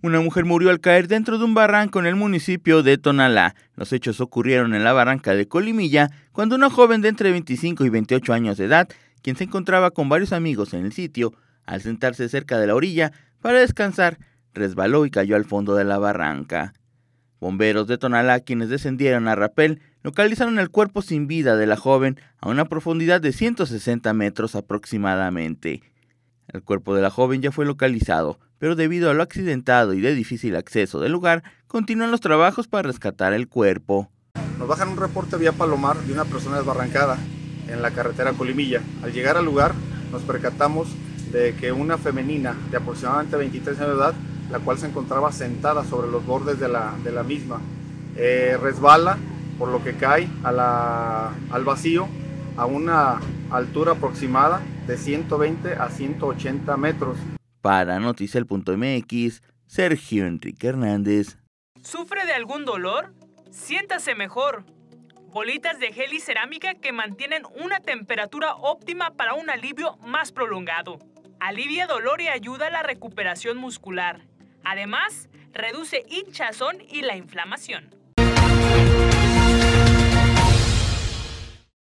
Una mujer murió al caer dentro de un barranco en el municipio de Tonalá. Los hechos ocurrieron en la barranca de Colimilla cuando una joven de entre 25 y 28 años de edad, quien se encontraba con varios amigos en el sitio, al sentarse cerca de la orilla para descansar, resbaló y cayó al fondo de la barranca. Bomberos de Tonalá, quienes descendieron a Rapel, localizaron el cuerpo sin vida de la joven a una profundidad de 160 metros aproximadamente. El cuerpo de la joven ya fue localizado, pero debido a lo accidentado y de difícil acceso del lugar, continúan los trabajos para rescatar el cuerpo. Nos bajan un reporte vía Palomar de una persona desbarrancada en la carretera Colimilla. Al llegar al lugar, nos percatamos de que una femenina de aproximadamente 23 años de edad, la cual se encontraba sentada sobre los bordes de la, misma, eh, resbala, por lo que cae a al vacío, a una altura aproximada de 120 a 180 metros. Para Noticel.mx, Sergio Enrique Hernández. ¿Sufre de algún dolor? Siéntase mejor. Bolitas de gel y cerámica que mantienen una temperatura óptima para un alivio más prolongado. Alivia dolor y ayuda a la recuperación muscular. Además, reduce hinchazón y la inflamación.